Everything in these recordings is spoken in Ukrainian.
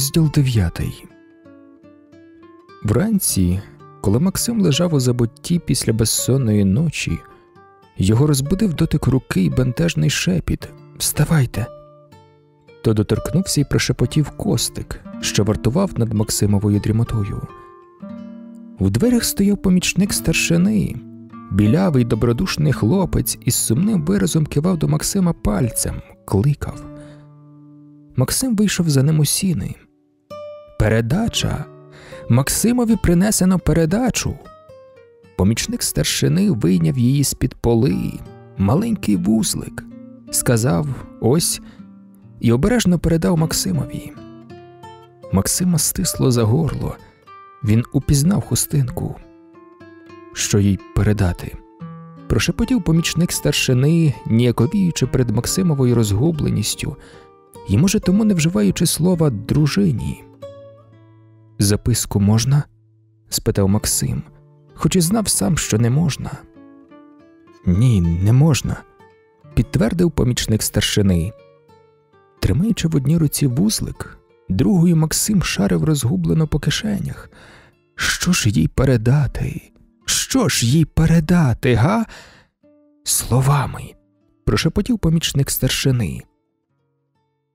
Розділ 9 Вранці, коли Максим лежав у забутті після безсонної ночі, його розбудив дотик руки й бентежний шепіт Вставайте. То доторкнувся й прошепотів костик, що вартував над Максимовою дрімотою. У дверях стояв помічник старшини, білявий добродушний хлопець із сумним виразом кивав до Максима пальцем, кликав. Максим вийшов за ним у сіни. Передача. Максимові принесено передачу. Помічник старшини вийняв її з під поли, маленький вузлик, сказав ось і обережно передав Максимові. Максима стисло за горло. Він упізнав хустинку. Що їй передати? Прошепотів помічник старшини, ніяковіючи перед Максимовою розгубленістю і, може, тому не вживаючи слова дружині. Записку можна? спитав Максим, хоч і знав сам, що не можна. Ні, не можна, підтвердив помічник старшини. Тримаючи в одній руці вузлик, другою Максим шарив розгублено по кишенях. Що ж їй передати? Що ж їй передати, га? Словами, прошепотів помічник старшини.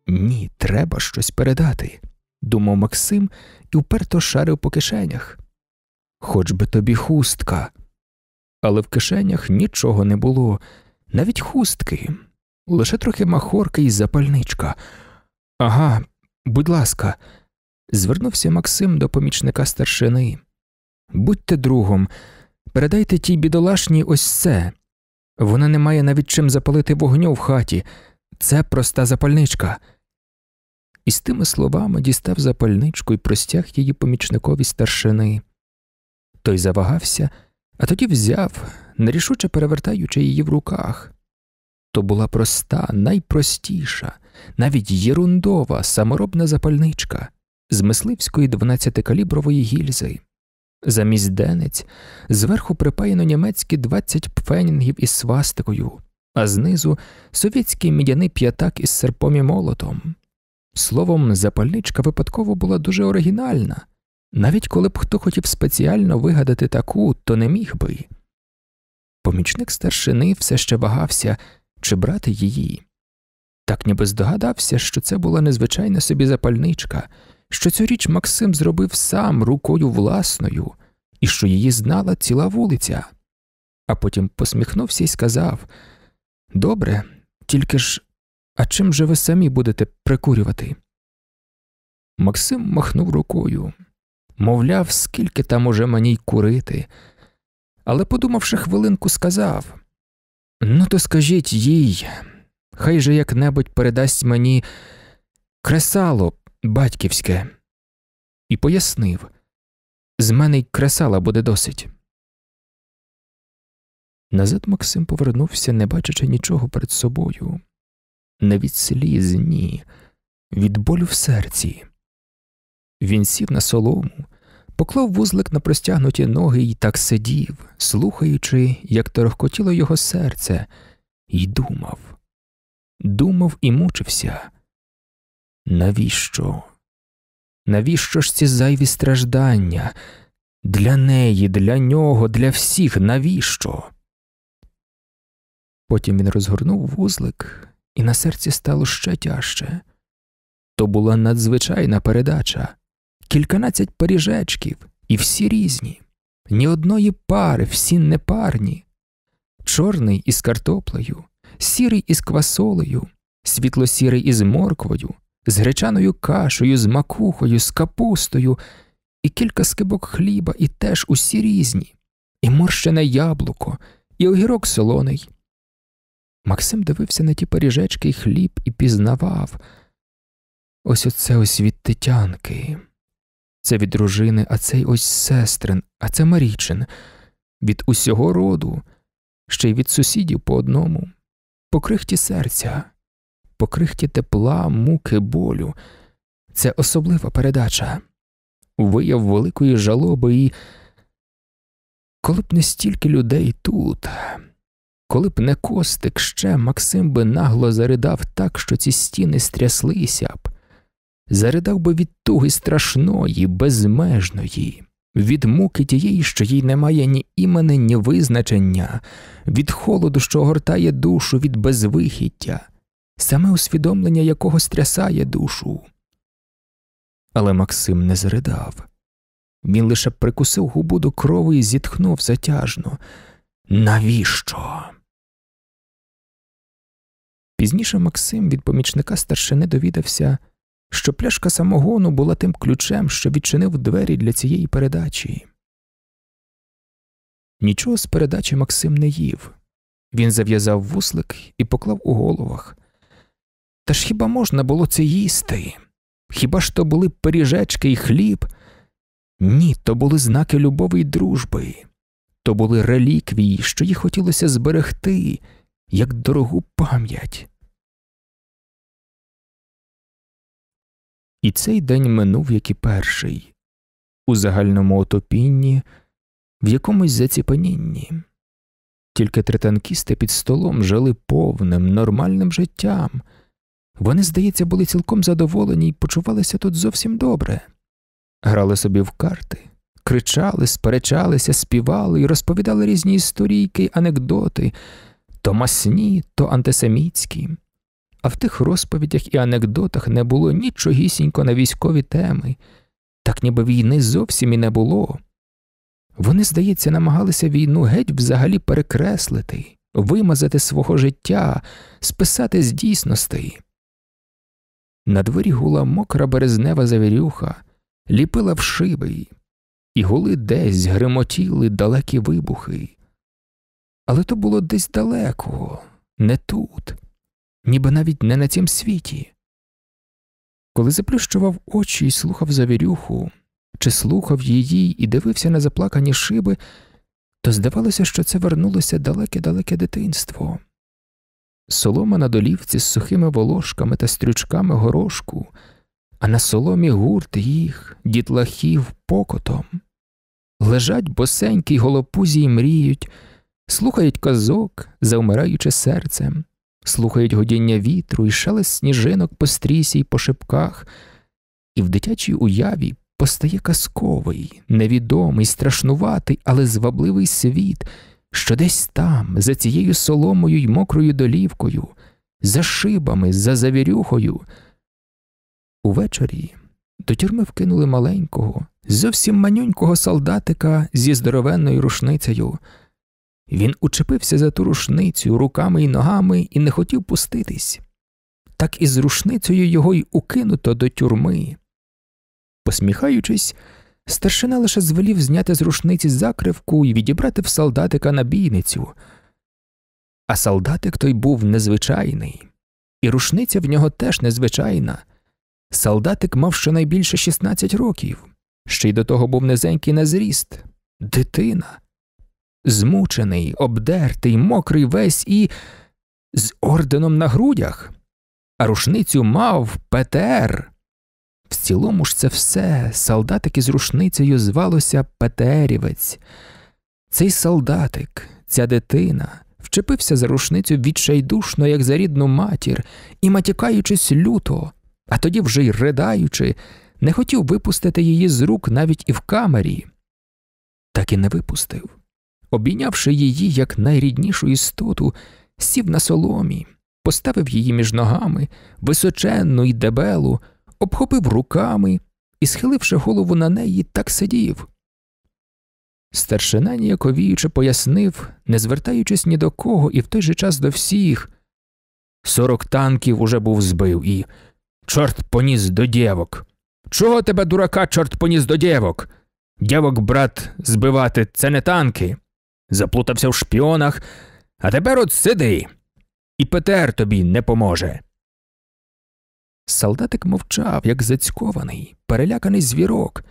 Ні, треба щось передати думав Максим і вперто шарив по кишенях. Хоч би тобі хустка. Але в кишенях нічого не було, навіть хустки, лише трохи махорки і запальничка. Ага, будь ласка, звернувся Максим до помічника старшини. Будьте другом, передайте тій бідолашній ось це. Вона не має навіть чим запалити вогню в хаті. Це проста запальничка і з тими словами дістав запальничку і простяг її помічникові старшини. Той завагався, а тоді взяв, нерішуче перевертаючи її в руках. То була проста, найпростіша, навіть єрундова, саморобна запальничка з мисливської 12-калібрової гільзи. Замість денець зверху припаяно німецькі 20 пфенінгів із свастикою, а знизу совєтський мідяний п'ятак із серпом і молотом. Словом, запальничка випадково була дуже оригінальна, навіть коли б хто хотів спеціально вигадати таку, то не міг би. Помічник старшини все ще вагався, чи брати її, так ніби здогадався, що це була незвичайна собі запальничка, що цю річ Максим зробив сам рукою власною і що її знала ціла вулиця, а потім посміхнувся і сказав Добре, тільки ж а чим же ви самі будете прикурювати? Максим махнув рукою, мовляв, скільки там уже мені й курити. Але, подумавши хвилинку, сказав Ну, то скажіть їй, хай же як небудь передасть мені кресало батьківське, і пояснив з мене й кресала буде досить. Назад Максим повернувся, не бачачи нічого перед собою не від сліз, ні, від болю в серці. Він сів на солому, поклав вузлик на простягнуті ноги і так сидів, слухаючи, як торохкотіло його серце, і думав, думав і мучився. Навіщо? Навіщо ж ці зайві страждання? Для неї, для нього, для всіх, навіщо? Потім він розгорнув вузлик і на серці стало ще тяжче. То була надзвичайна передача кільканадцять пиріжечків, і всі різні, ні одної пари, всі непарні, чорний із картоплею, сірий із квасолею, світло-сірий із морквою, з гречаною кашею, з макухою, з капустою, і кілька скибок хліба, і теж усі різні, і морщене яблуко, і огірок солоний, Максим дивився на ті паріжечки і хліб і пізнавав. Ось оце ось від Тетянки, це від дружини, а цей ось сестрин, а це Марічин, від усього роду, ще й від сусідів по одному, по крихті серця, по крихті тепла, муки, болю. Це особлива передача, вияв великої жалоби і коли б не стільки людей тут. Коли б не костик ще, Максим би нагло заридав так, що ці стіни стряслися б, заридав би від туги страшної, безмежної, від муки тієї, що їй немає ні імени, ні визначення, від холоду, що огортає душу, від безвихіття, саме усвідомлення якого стрясає душу. Але Максим не заридав. Він лише прикусив губу до крови і зітхнув затяжно. Навіщо? Пізніше Максим від помічника старшини довідався, що пляшка самогону була тим ключем, що відчинив двері для цієї передачі. Нічого з передачі Максим не їв. Він зав'язав вуслик і поклав у головах. Та ж хіба можна було це їсти? Хіба ж то були пиріжечки і хліб? Ні, то були знаки любові й дружби, то були реліквії, що їх хотілося зберегти як дорогу пам'ять. І цей день минув як і перший, у загальному отопінні, в якомусь заціпанінні. Тільки тританкісти під столом жили повним, нормальним життям. Вони, здається, були цілком задоволені і почувалися тут зовсім добре, грали собі в карти, кричали, сперечалися, співали і розповідали різні історійки, анекдоти, то масні, то антисемітські. А в тих розповідях і анекдотах не було нічогісінько на військові теми, так ніби війни зовсім і не було. Вони, здається, намагалися війну геть взагалі перекреслити, вимазати свого життя, списати з дійсностей. На дворі гула мокра березнева завірюха, ліпила в шиби, і гули десь гримотіли далекі вибухи але то було десь далеко, не тут, ніби навіть не на цім світі. Коли заплющував очі і слухав завірюху, чи слухав її і дивився на заплакані шиби, то здавалося, що це вернулося далеке-далеке дитинство. Солома на долівці з сухими волошками та стрючками горошку, а на соломі гурт їх, дітлахів покотом. Лежать босенькі й голопузі й мріють слухають казок, завмираючи серцем, слухають годіння вітру і шелест сніжинок по стрісі й по шипках, і в дитячій уяві постає казковий, невідомий, страшнуватий, але звабливий світ, що десь там, за цією соломою й мокрою долівкою, за шибами, за завірюхою. Увечері до тюрми вкинули маленького, зовсім манюнького солдатика зі здоровенною рушницею. Він учепився за ту рушницю руками і ногами і не хотів пуститись. Так і з рушницею його й укинуто до тюрми. Посміхаючись, старшина лише звелів зняти з рушниці закривку і відібрати в солдатика набійницю. А солдатик той був незвичайний, і рушниця в нього теж незвичайна. Солдатик мав щонайбільше 16 років, ще й до того був низенький на зріст, дитина змучений, обдертий, мокрий весь і з орденом на грудях, а рушницю мав ПТР. В цілому ж це все солдатики з рушницею звалося Петерівець. Цей солдатик, ця дитина вчепився за рушницю відчайдушно, як за рідну матір, і, матікаючись люто, а тоді вже й ридаючи, не хотів випустити її з рук навіть і в камері, так і не випустив. Обійнявши її як найріднішу істоту, сів на соломі, поставив її між ногами, височенну й дебелу, обхопив руками і, схиливши голову на неї, так сидів. Старшина ніяковіюче пояснив, не звертаючись ні до кого і в той же час до всіх. Сорок танків уже був збив і. Чорт поніс до дєвок. Чого тебе, дурака, чорт поніс до дєвок? Дєвок, брат, збивати це не танки заплутався в шпіонах, а тепер от сиди, і Петер тобі не поможе. Солдатик мовчав, як зацькований, переляканий звірок,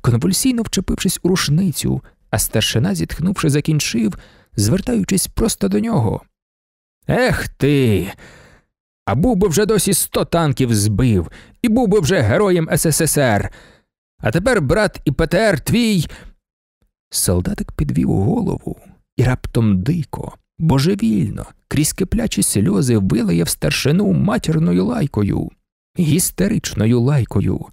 конвульсійно вчепившись у рушницю, а старшина, зітхнувши, закінчив, звертаючись просто до нього. Ех ти. А був би вже досі сто танків збив, і був би вже героєм СССР. А тепер брат і ПТР твій. Солдатик підвів голову, і раптом дико, божевільно, крізь киплячі сльози вилаяв старшину матірною лайкою, гістеричною лайкою.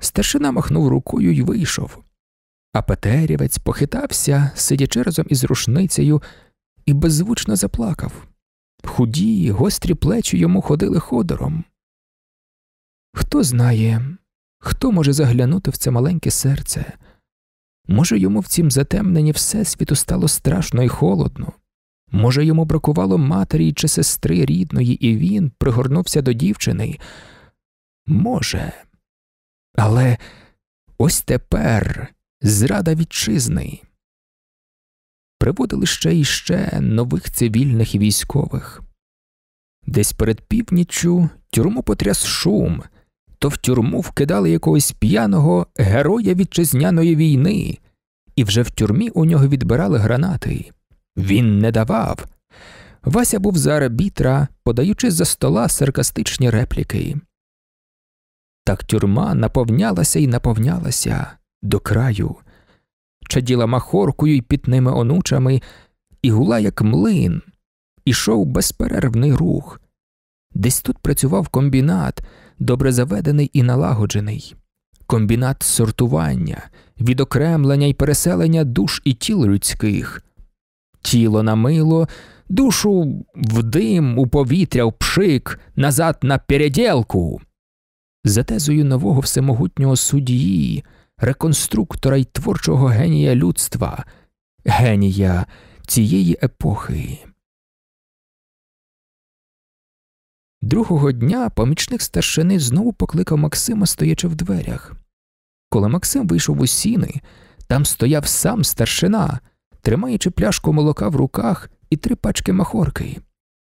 Старшина махнув рукою й вийшов, а Петерівець похитався, сидячи разом із рушницею, і беззвучно заплакав. Худі, гострі плечі йому ходили ходором. Хто знає, хто може заглянути в це маленьке серце? Може, йому в цім затемненні всесвіту стало страшно і холодно, може, йому бракувало матері чи сестри рідної, і він пригорнувся до дівчини? Може. Але ось тепер зрада вітчизни. Приводили ще і ще нових цивільних і військових. Десь перед північчю тюрму потряс шум то в тюрму вкидали якогось п'яного героя вітчизняної війни, і вже в тюрмі у нього відбирали гранати. Він не давав. Вася був за арбітра, подаючи за стола саркастичні репліки. Так тюрма наповнялася і наповнялася до краю, чаділа махоркою й пітними онучами, і гула, як млин, ішов безперервний рух. Десь тут працював комбінат добре заведений і налагоджений, комбінат сортування, відокремлення і переселення душ і тіл людських, тіло на мило, душу в дим, у повітря, в пшик, назад на переділку. За тезою нового всемогутнього судді, реконструктора і творчого генія людства, генія цієї епохи. Другого дня помічник старшини знову покликав Максима, стоячи в дверях. Коли Максим вийшов у сіни, там стояв сам старшина, тримаючи пляшку молока в руках і три пачки махорки.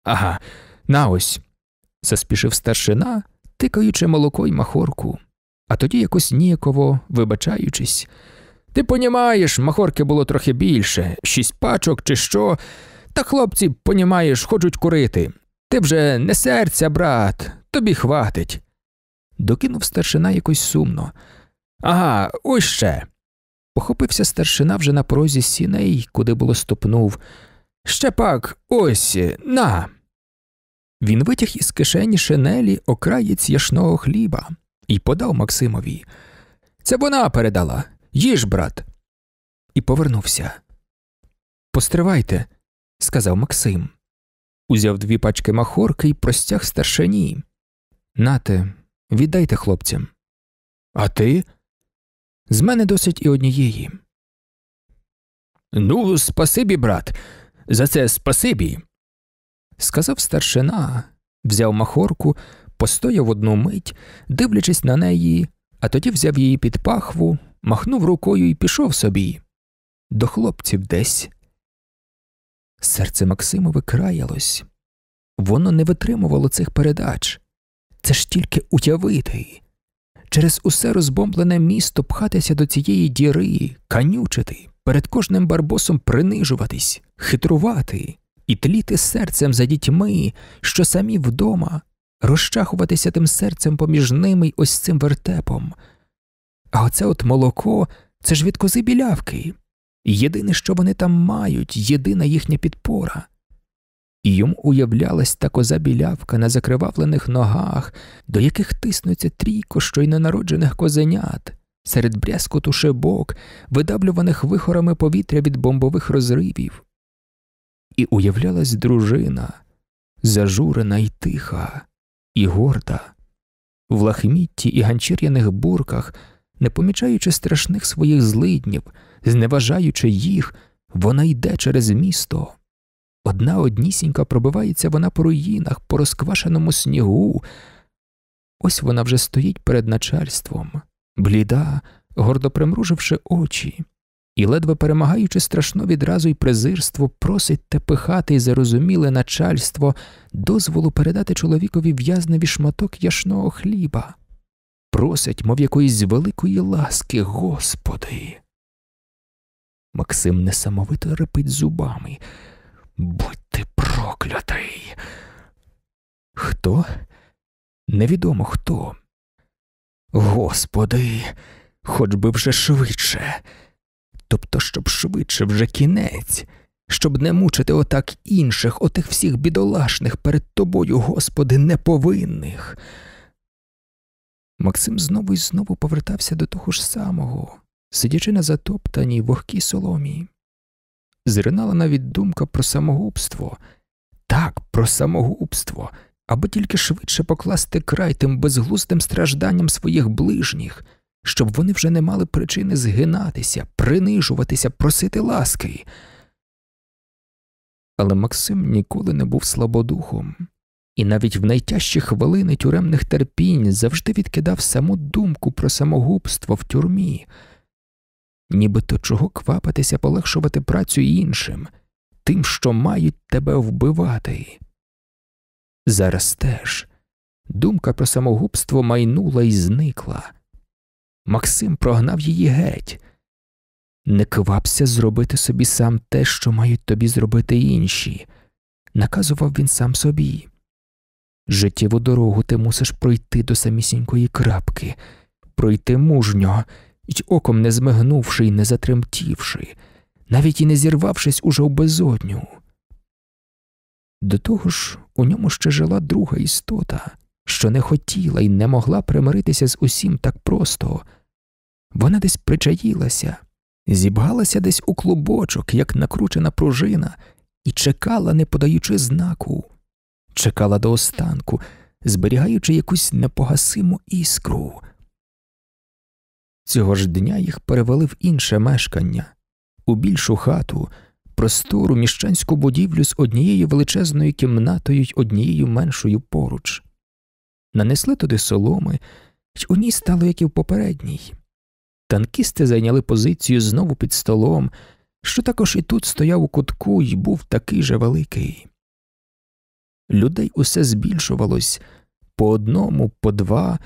Ага, на ось. заспішив старшина, тикаючи молоко й махорку, а тоді якось ніяково вибачаючись. Ти понімаєш, махорки було трохи більше, шість пачок чи що, та хлопці, понімаєш, хочуть курити. Ти вже не серця, брат, тобі хватить. Докинув старшина якось сумно. Ага, ось ще. Похопився старшина вже на порозі сіней, куди було ступнув. Ще пак, ось на. Він витяг із кишені шинелі окраєць яшного хліба і подав Максимові. Це вона передала. Їж, брат. І повернувся. Постривайте, сказав Максим. Узяв дві пачки махорки і простяг старшині. Нате, віддайте хлопцям. А ти? З мене досить і однієї. Ну, спасибі, брат, за це спасибі. Сказав старшина, взяв махорку, постояв одну мить, дивлячись на неї, а тоді взяв її під пахву, махнув рукою і пішов собі. До хлопців десь. Серце Максимови краялось, воно не витримувало цих передач. Це ж тільки уявити. Через усе розбомблене місто пхатися до цієї діри, канючити, перед кожним барбосом принижуватись, хитрувати і тліти серцем за дітьми, що самі вдома, розчахуватися тим серцем поміж ними й ось цим вертепом. А оце от молоко це ж від кози білявки, Єдине, що вони там мають, єдина їхня підпора. І йому уявлялась та коза білявка на закривавлених ногах, до яких тиснуться трійко що й ненароджених козенят, серед брязкоту шибок, видавлюваних вихорами повітря від бомбових розривів. І уявлялась дружина, зажурена й тиха, і горда, в лахмітті і ганчір'яних бурках не помічаючи страшних своїх злиднів, зневажаючи їх, вона йде через місто. Одна однісінька пробивається вона по руїнах, по розквашеному снігу. Ось вона вже стоїть перед начальством, бліда, гордо примруживши очі, і, ледве перемагаючи страшно відразу й презирство, просить те пихати й зарозуміле начальство дозволу передати чоловікові в'язневі шматок яшного хліба просять, мов якоїсь великої ласки, Господи. Максим несамовито репить зубами. Будь ти проклятий. Хто? Невідомо хто. Господи, хоч би вже швидше. Тобто, щоб швидше вже кінець, щоб не мучити отак інших, отих всіх бідолашних перед тобою, Господи, неповинних. Максим знову і знову повертався до того ж самого, сидячи на затоптаній вогкій соломі. Зринала навіть думка про самогубство, так, про самогубство, аби тільки швидше покласти край тим безглуздим стражданням своїх ближніх, щоб вони вже не мали причини згинатися, принижуватися, просити ласки. Але Максим ніколи не був слабодухом і навіть в найтяжчі хвилини тюремних терпінь завжди відкидав саму думку про самогубство в тюрмі, нібито чого квапитися полегшувати працю іншим, тим, що мають тебе вбивати. Зараз теж думка про самогубство майнула і зникла. Максим прогнав її геть. Не квапся зробити собі сам те, що мають тобі зробити інші, наказував він сам собі. Життєву дорогу ти мусиш пройти до самісінької крапки, пройти мужньо, й оком не змигнувши і не затремтівши, навіть і не зірвавшись уже в безодню. До того ж, у ньому ще жила друга істота, що не хотіла і не могла примиритися з усім так просто. Вона десь причаїлася, зібгалася десь у клубочок, як накручена пружина, і чекала, не подаючи знаку чекала до останку, зберігаючи якусь непогасиму іскру. Цього ж дня їх перевели в інше мешкання, у більшу хату, простору міщанську будівлю з однією величезною кімнатою й однією меншою поруч. Нанесли туди соломи, й у ній стало, як і в попередній. Танкісти зайняли позицію знову під столом, що також і тут стояв у кутку і був такий же великий людей усе збільшувалось по одному, по два.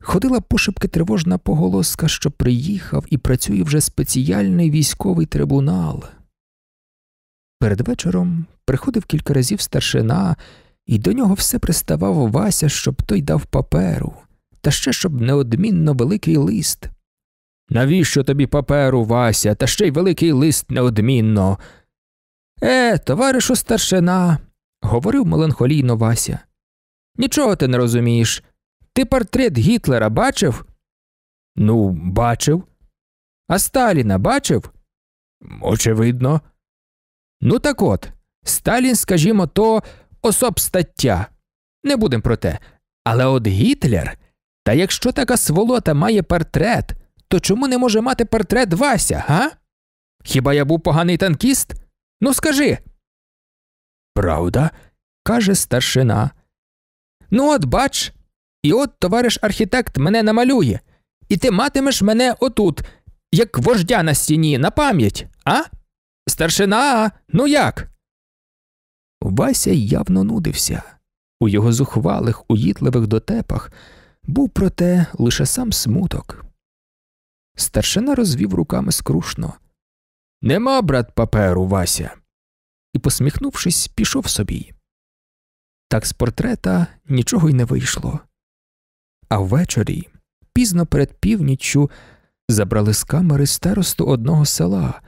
Ходила пошепки тривожна поголоска, що приїхав і працює вже спеціальний військовий трибунал. Перед вечором приходив кілька разів старшина, і до нього все приставав Вася, щоб той дав паперу, та ще щоб неодмінно великий лист. Навіщо тобі паперу, Вася, та ще й великий лист неодмінно? Е, товаришу старшина, говорив меланхолійно Вася. Нічого ти не розумієш. Ти портрет Гітлера бачив? Ну, бачив. А Сталіна бачив? Очевидно. Ну, так от, Сталін, скажімо, то особстаття. Не будем про те. Але от Гітлер. Та якщо така сволота має портрет, то чому не може мати портрет Вася, га? Хіба я був поганий танкіст? Ну скажи. Правда? каже старшина. Ну, от бач, і от товариш архітект мене намалює, і ти матимеш мене отут, як вождя на стіні, на пам'ять, а? Старшина, ну як? Вася явно нудився. У його зухвалих, уїтливих дотепах був, проте, лише сам смуток. Старшина розвів руками скрушно. Нема, брат, паперу, Вася і, посміхнувшись, пішов собі. Так з портрета нічого й не вийшло. А ввечері, пізно перед північчю, забрали з камери старосту одного села.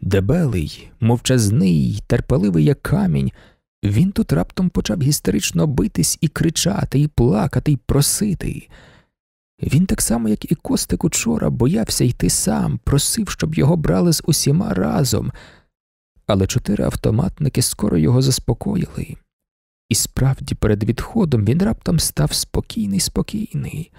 Дебелий, мовчазний, терпеливий, як камінь, він тут раптом почав гістерично битись і кричати, і плакати, і просити. Він, так само, як і Костик учора, боявся йти сам, просив, щоб його брали з усіма разом але чотири автоматники скоро його заспокоїли, і справді, перед відходом він раптом став спокійний, спокійний.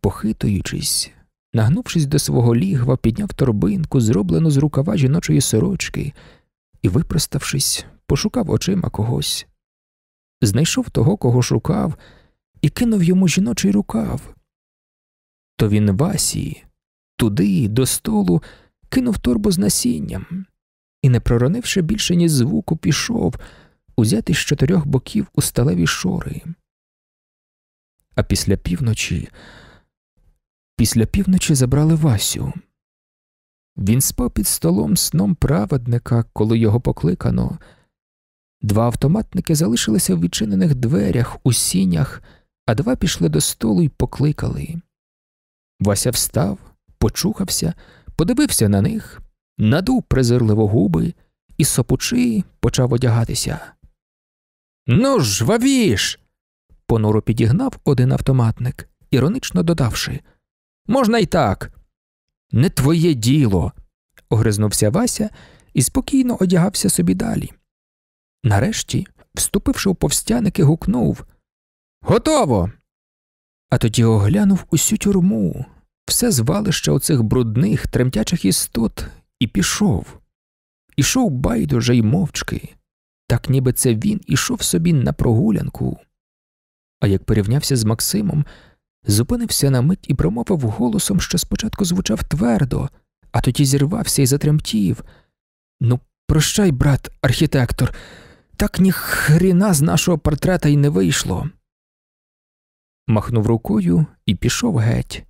Похитуючись, нагнувшись до свого лігва, підняв торбинку, зроблену з рукава жіночої сорочки, і, випроставшись, пошукав очима когось. Знайшов того, кого шукав, і кинув йому жіночий рукав. То він Васі, туди, до столу, кинув торбу з насінням і, не проронивши більше ні звуку, пішов, узятий з чотирьох боків у сталеві шори. А після півночі, після півночі забрали Васю. Він спав під столом сном праведника, коли його покликано. Два автоматники залишилися в відчинених дверях, у сінях, а два пішли до столу і покликали. Вася встав, почухався, подивився на них, надув презирливо губи і сопучи почав одягатися. Ну ж, вавіш. понуро підігнав один автоматник, іронично додавши. Можна й так. Не твоє діло. огризнувся Вася і спокійно одягався собі далі. Нарешті, вступивши у повстяники, гукнув Готово. А тоді оглянув усю тюрму, все звалище оцих брудних, тремтячих істот, і пішов, ішов байдуже й мовчки, так ніби це він ішов собі на прогулянку. А як порівнявся з Максимом, зупинився на мить і промовив голосом, що спочатку звучав твердо, а тоді зірвався і затремтів. Ну, прощай, брат, архітектор, так ні хріна з нашого портрета й не вийшло. Махнув рукою і пішов геть.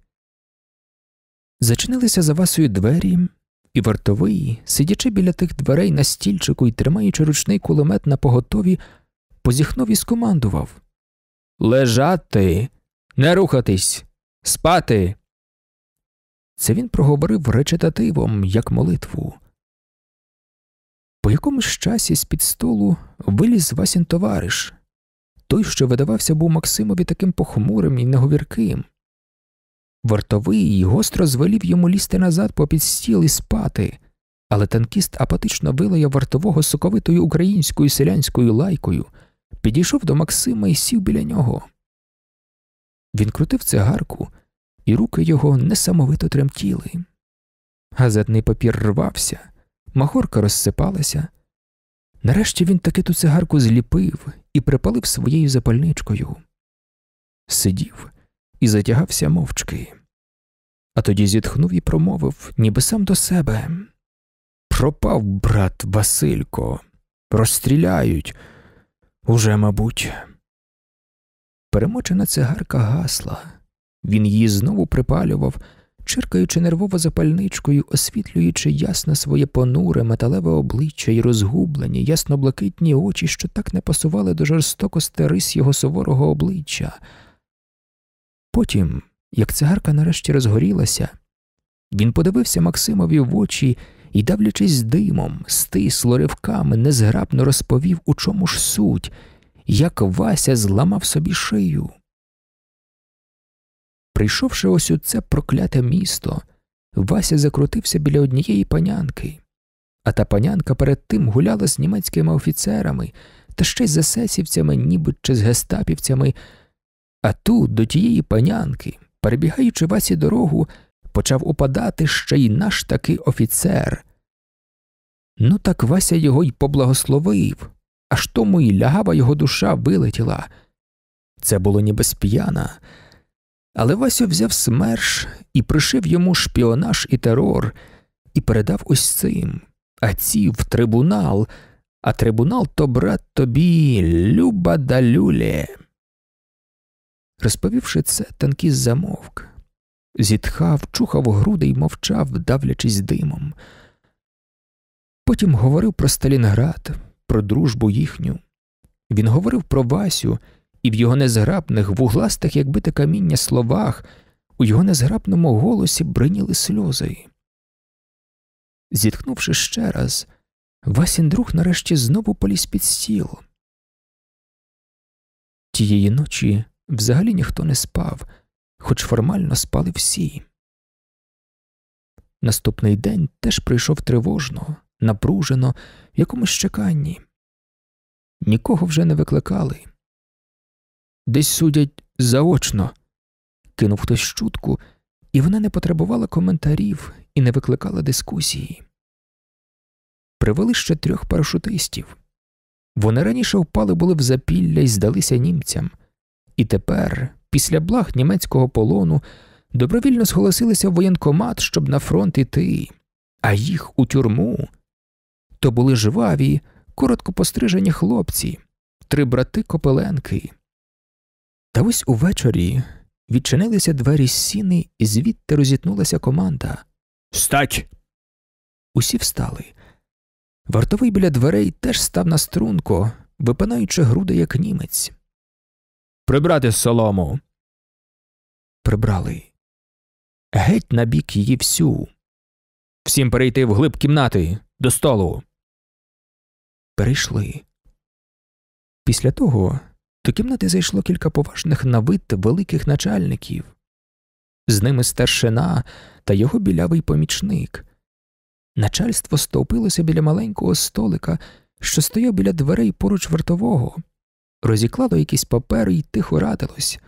Зачинилися за Васою двері, і вартовий, сидячи біля тих дверей на стільчику і тримаючи ручний кулемет на поготові, позіхнув і скомандував Лежати, не рухатись, спати. Це він проговорив речитативом, як молитву. По якомусь часі з під столу виліз Васін товариш. Той, що видавався був Максимові таким похмурим і неговірким. Вартовий гостро звелів йому лізти назад попід стіл і спати, але танкіст апатично вилаяв вартового соковитою українською селянською лайкою, підійшов до Максима і сів біля нього. Він крутив цигарку, і руки його несамовито тремтіли. Газетний папір рвався, махорка розсипалася. Нарешті він таки ту цигарку зліпив і припалив своєю запальничкою. Сидів і затягався мовчки. А тоді зітхнув і промовив, ніби сам до себе. Пропав брат Василько, розстріляють уже, мабуть. Перемочена цигарка гасла. Він її знову припалював, чиркаючи нервово запальничкою, освітлюючи ясно своє понуре, металеве обличчя і розгублені, ясно блакитні очі, що так не пасували до жорстокости рис його суворого обличчя. Потім, як цигарка нарешті розгорілася, він подивився Максимові в очі і, давлячись димом, стисло ривками, незграбно розповів, у чому ж суть, як Вася зламав собі шию. Прийшовши ось у це прокляте місто, Вася закрутився біля однієї панянки, а та панянка перед тим гуляла з німецькими офіцерами та ще й з есесівцями, ніби чи з гестапівцями. А тут до тієї панянки, перебігаючи Васі дорогу, почав упадати ще й наш таки офіцер. Ну так Вася його й поблагословив, аж тому й лягава його душа вилетіла. Це було ніби сп'яна. Але Вася взяв смерш і пришив йому шпіонаж і терор, і передав ось цим, а ці в трибунал, а трибунал то брат тобі люба да люлє. Розповівши це, танкіст замовк, зітхав, чухав груди і мовчав, давлячись димом. Потім говорив про Сталінград, про дружбу їхню. Він говорив про Васю і в його незграбних, вугластих, як бите каміння, словах, у його незграбному голосі бриніли сльози. Зітхнувши ще раз, Васін друг нарешті знову поліз під стіл. Тієї ночі взагалі ніхто не спав, хоч формально спали всі. Наступний день теж прийшов тривожно, напружено, в якомусь чеканні. Нікого вже не викликали. Десь судять заочно. кинув хтось чутку, і вона не потребувала коментарів і не викликала дискусії. Привели ще трьох парашутистів. Вони раніше впали були в запілля і здалися німцям. І тепер, після благ німецького полону, добровільно зголосилися в воєнкомат, щоб на фронт іти, а їх у тюрму. То були жваві, коротко пострижені хлопці, три брати Копеленки. Та ось увечері відчинилися двері сіни, і звідти розітнулася команда. Встать! Усі встали. Вартовий біля дверей теж став на струнко, випинаючи груди, як німець. Прибрати солому. Прибрали. Геть на бік її всю. Всім перейти в глиб кімнати до столу. Перейшли. Після того до кімнати зайшло кілька поважних на вид великих начальників. З ними старшина та його білявий помічник. Начальство стовпилося біля маленького столика, що стояв біля дверей поруч вартового розіклало якісь папери і тихо радилось,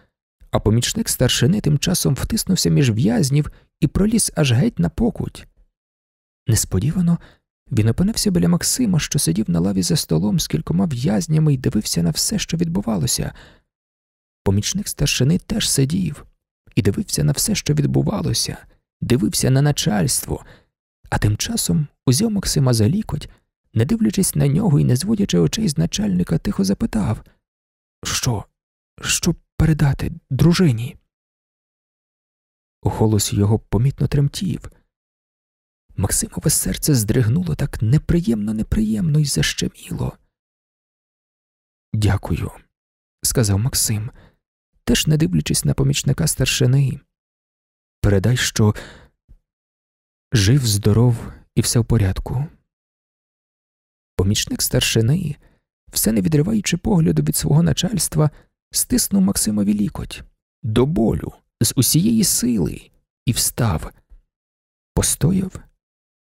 а помічник старшини тим часом втиснувся між в'язнів і проліз аж геть на покуть. Несподівано він опинився біля Максима, що сидів на лаві за столом з кількома в'язнями і дивився на все, що відбувалося. Помічник старшини теж сидів і дивився на все, що відбувалося, дивився на начальство, а тим часом узяв Максима за лікоть, не дивлячись на нього і не зводячи очей з начальника, тихо запитав що? Що передати дружині? Голос його помітно тремтів. Максимове серце здригнуло так неприємно, неприємно і защеміло. Дякую, сказав Максим, теж не дивлячись на помічника старшини. Передай, що жив, здоров і все в порядку. Помічник старшини все не відриваючи погляду від свого начальства, стиснув Максимові лікоть до болю, з усієї сили і встав, постояв,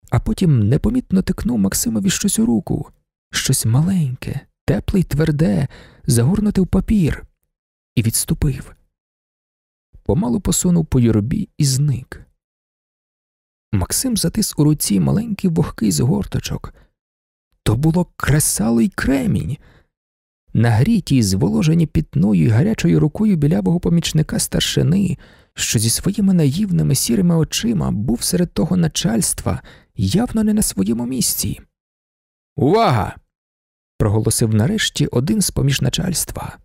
а потім непомітно тикнув Максимові щось у руку, щось маленьке, тепле й тверде, загорнуте в папір, і відступив. Помалу посунув по юрбі і зник. Максим затис у руці маленький вогкий згорточок. То було кресалий й кремінь. Нагрітій, зволожені пітною і гарячою рукою білявого помічника старшини, що зі своїми наївними сірими очима був серед того начальства, явно не на своєму місці. Увага! проголосив нарешті один з поміж начальства.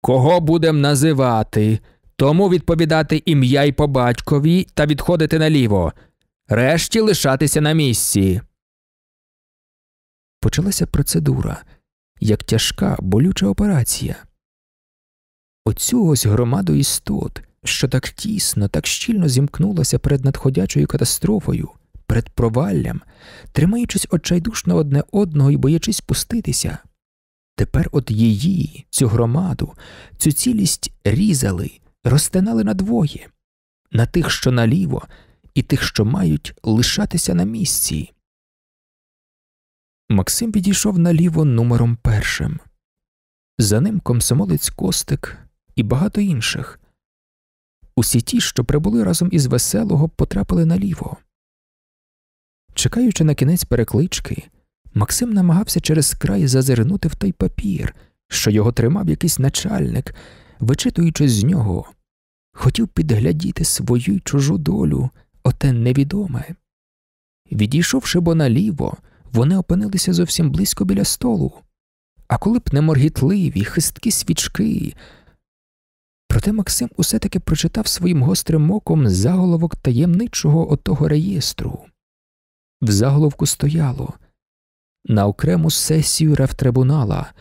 Кого будем називати, тому відповідати ім'я й по батькові та відходити наліво, решті лишатися на місці почалася процедура як тяжка, болюча операція. Оцю ось громаду істот, що так тісно, так щільно зімкнулася перед надходячою катастрофою, перед проваллям, тримаючись очайдушно одне одного і боячись пуститися. Тепер от її, цю громаду, цю цілість різали, розтинали надвоє, на тих, що наліво, і тих, що мають лишатися на місці. Максим підійшов наліво номером першим. За ним комсомолець Костик і багато інших. Усі ті, що прибули разом із веселого, потрапили наліво. Чекаючи на кінець переклички, Максим намагався через край зазирнути в той папір, що його тримав якийсь начальник, вичитуючи з нього, хотів підглядіти свою й чужу долю, оте невідоме. Відійшовши бо наліво, вони опинилися зовсім близько біля столу, а коли б не моргітливі, хисткі свічки. Проте Максим усе таки прочитав своїм гострим оком заголовок таємничого отого реєстру. В заголовку стояло на окрему сесію ревтрибунала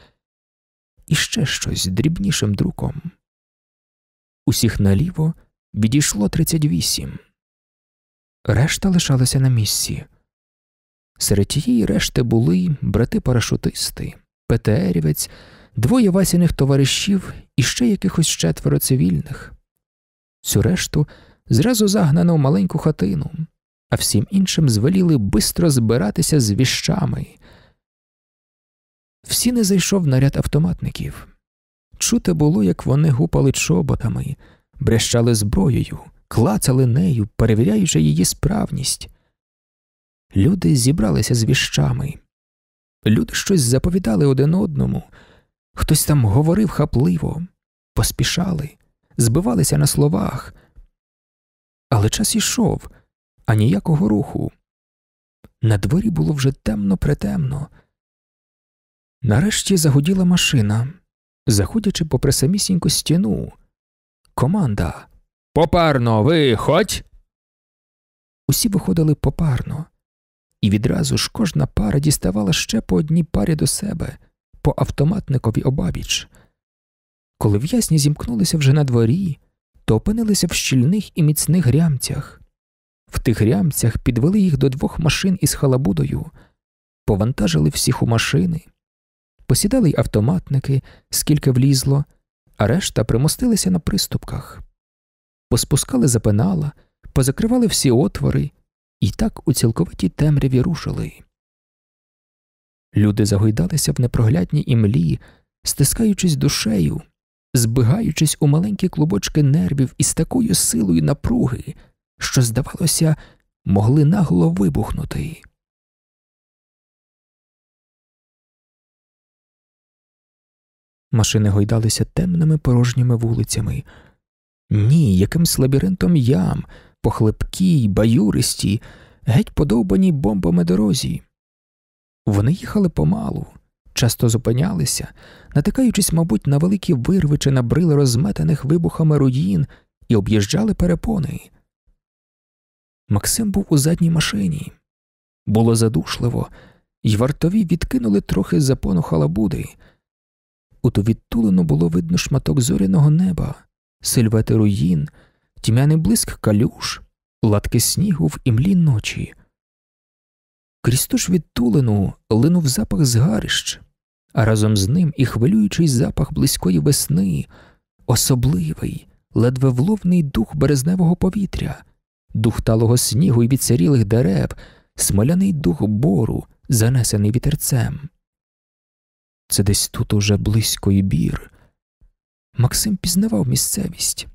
і ще щось дрібнішим друком. Усіх наліво відійшло 38. решта лишалася на місці. Серед тієї решти були брати-парашутисти, ПТРівець, двоє Васяних товаришів і ще якихось четверо цивільних. Цю решту зразу загнано в маленьку хатину, а всім іншим звеліли бистро збиратися з віщами. Всі не зайшов наряд автоматників. Чути було, як вони гупали чоботами, брещали зброєю, клацали нею, перевіряючи її справність. Люди зібралися з віщами. Люди щось заповідали один одному, хтось там говорив хапливо, поспішали, збивалися на словах. Але час ішов, а ніякого руху. На дворі було вже темно притемно. Нарешті загуділа машина, заходячи попри самісіньку стіну. Команда Попарно виходь! Усі виходили попарно і відразу ж кожна пара діставала ще по одній парі до себе, по автоматникові обабіч. Коли в'ясні зімкнулися вже на дворі, то опинилися в щільних і міцних рямцях. В тих рямцях підвели їх до двох машин із халабудою, повантажили всіх у машини, посідали й автоматники, скільки влізло, а решта примостилися на приступках, поспускали запинала, позакривали всі отвори і так у цілковитій темряві рушили. Люди загойдалися в непроглядній імлі, стискаючись душею, збигаючись у маленькі клубочки нервів із такою силою напруги, що, здавалося, могли нагло вибухнути. Машини гойдалися темними порожніми вулицями, ні, якимсь лабіринтом ям по хлипкій, баюристій, геть подовбаній бомбами дорозі. Вони їхали помалу, часто зупинялися, натикаючись, мабуть, на великі вирви чи на брили розметених вибухами руїн і об'їжджали перепони. Максим був у задній машині. Було задушливо, і вартові відкинули трохи запону халабуди. У то відтулену було видно шматок зоряного неба, сильвети руїн тьмяний блиск калюш, латки снігу в імлі ночі. Крізь ту ж відтулину линув запах згарищ, а разом з ним і хвилюючий запах близької весни, особливий, ледве вловний дух березневого повітря, дух талого снігу і відсирілих дерев, смоляний дух бору, занесений вітерцем. Це десь тут уже близько і бір. Максим пізнавав місцевість.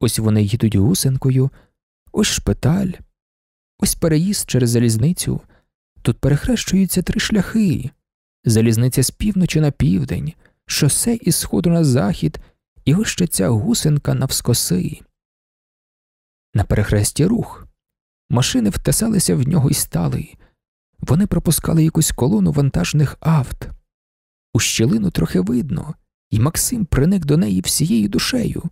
Ось вони їдуть гусенкою, ось шпиталь, ось переїзд через залізницю. Тут перехрещуються три шляхи залізниця з півночі на південь, шосе із сходу на захід, і ось ще ця гусенка навскоси. На перехресті рух. Машини втесалися в нього і стали. Вони пропускали якусь колону вантажних авт. У щілину трохи видно, і Максим приник до неї всією душею.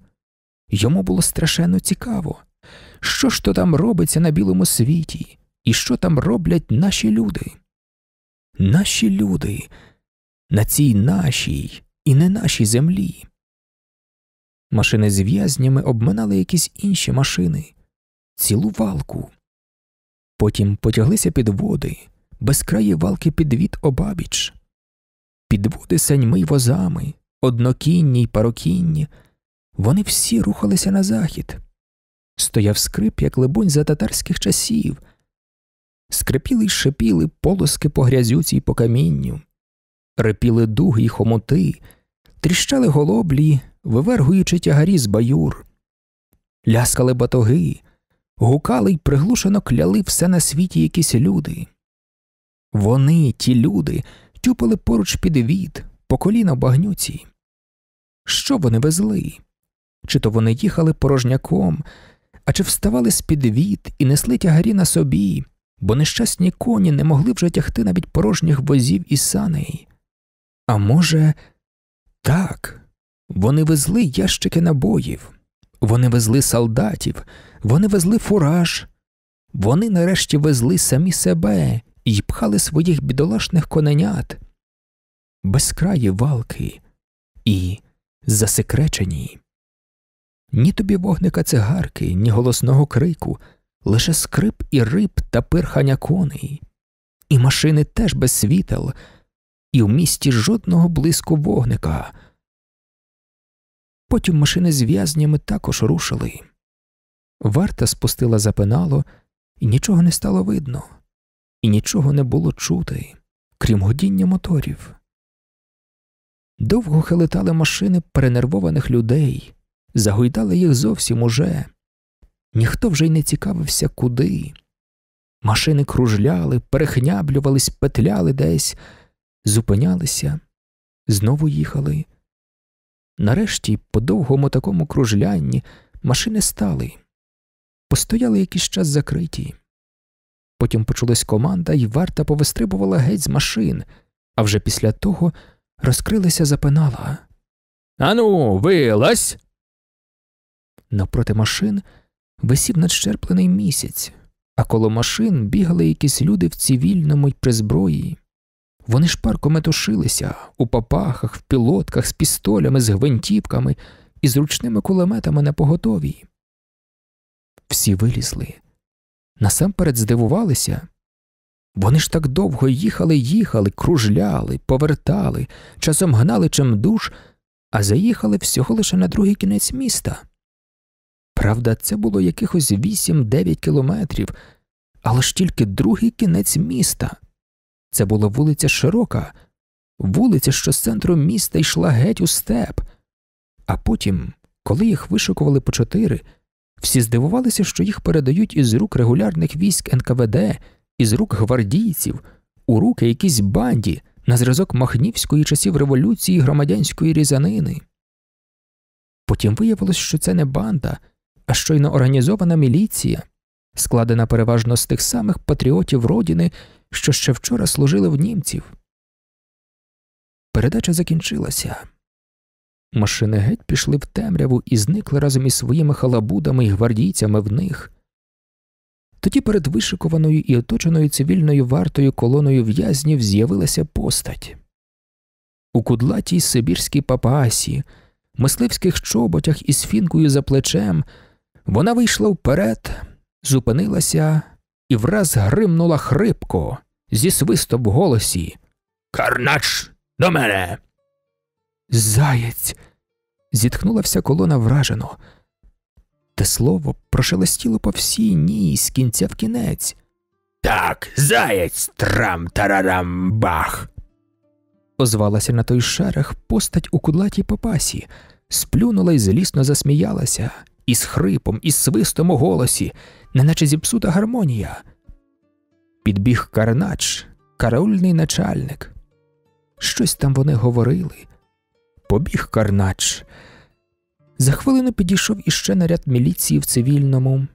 Йому було страшенно цікаво, що ж то там робиться на білому світі, і що там роблять наші люди. Наші люди на цій нашій і не нашій землі. Машини з в'язнями обминали якісь інші машини, цілу валку. Потім потяглися підводи, краї валки підвід обабіч, підводи саньми й возами, однокінні й парокінні – вони всі рухалися на захід. Стояв скрип, як лебонь за татарських часів. Скрипіли й шипіли полоски по грязюці й по камінню, репіли дуги й хомоти, тріщали голоблі, вивергуючи тягарі з баюр, ляскали батоги, гукали й приглушено кляли все на світі якісь люди. Вони, ті люди, тюпали поруч під від, по коліна в багнюці. Що вони везли? чи то вони їхали порожняком, а чи вставали з під віт і несли тягарі на собі, бо нещасні коні не могли вже тягти навіть порожніх возів і саней. А може, так, вони везли ящики набоїв, вони везли солдатів, вони везли фураж, вони нарешті везли самі себе і пхали своїх бідолашних коненят. Безкраї валки і засекречені ні тобі вогника цигарки, ні голосного крику, лише скрип і риб та пирхання коней, і машини теж без світел, і в місті жодного блиску вогника. Потім машини з в'язнями також рушили. Варта спустила запинало, і нічого не стало видно, і нічого не було чути, крім годіння моторів. Довго хилитали машини перенервованих людей, загойдали їх зовсім уже. Ніхто вже й не цікавився, куди. Машини кружляли, перехняблювались, петляли десь, зупинялися, знову їхали. Нарешті, по довгому такому кружлянні, машини стали, постояли якийсь час закриті. Потім почулась команда, і варта повистрибувала геть з машин, а вже після того розкрилися, запинала. Ану, вилазь! Навпроти машин висів надщерплений місяць, а коло машин бігали якісь люди в цивільному й при зброї. Вони шпарко метушилися у папахах, в пілотках, з пістолями, з гвинтівками і з ручними кулеметами на поготові. Всі вилізли. Насамперед здивувалися. Вони ж так довго їхали, їхали, кружляли, повертали, часом гнали чим душ, а заїхали всього лише на другий кінець міста. Правда, це було якихось 8-9 кілометрів, але ж тільки другий кінець міста. Це була вулиця Широка, вулиця, що з центру міста йшла геть у степ. А потім, коли їх вишикували по чотири, всі здивувалися, що їх передають із рук регулярних військ НКВД, із рук гвардійців, у руки якісь банді на зразок Махнівської часів революції громадянської різанини. Потім виявилось, що це не банда а щойно організована міліція, складена переважно з тих самих патріотів родини, що ще вчора служили в німців. Передача закінчилася. Машини геть пішли в темряву і зникли разом із своїми халабудами і гвардійцями в них. Тоді перед вишикованою і оточеною цивільною вартою колоною в'язнів з'явилася постать. У кудлатій Сибірській папасі, мисливських чоботях із фінкою за плечем. Вона вийшла вперед, зупинилася і враз гримнула хрипко, зі свистом в голосі. Карнач до мене. Заєць. зітхнула вся колона вражено. Те слово прошелестіло по всій ній з кінця в кінець. Так, заєць, трам тарарам бах. Озвалася на той шерех постать у кудлатій попасі, сплюнула і злісно засміялася із хрипом, із свистом у голосі, неначе зіпсута гармонія. Підбіг Карнач, караульний начальник. Щось там вони говорили. Побіг Карнач. За хвилину підійшов іще наряд міліції в цивільному,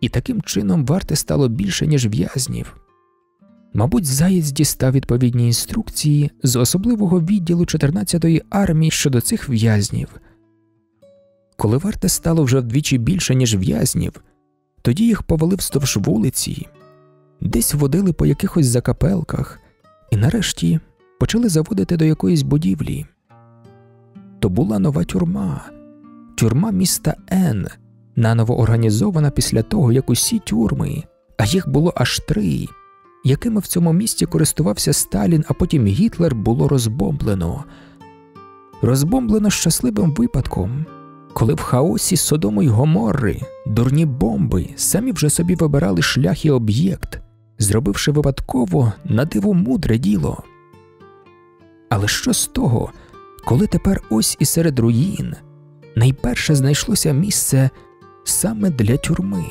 і таким чином варте стало більше, ніж в'язнів. Мабуть, Заєць дістав відповідні інструкції з особливого відділу 14-ї армії щодо цих в'язнів. Коли варте стало вже вдвічі більше, ніж в'язнів, тоді їх повели вздовж вулиці, десь водили по якихось закапелках і нарешті почали заводити до якоїсь будівлі. То була нова тюрма, тюрма міста Н, наново організована після того, як усі тюрми, а їх було аж три, якими в цьому місті користувався Сталін, а потім Гітлер було розбомблено, розбомблено щасливим випадком коли в хаосі Содому й Гоморри, дурні бомби самі вже собі вибирали шлях і об'єкт, зробивши випадково надиву мудре діло. Але що з того, коли тепер ось і серед руїн найперше знайшлося місце саме для тюрми?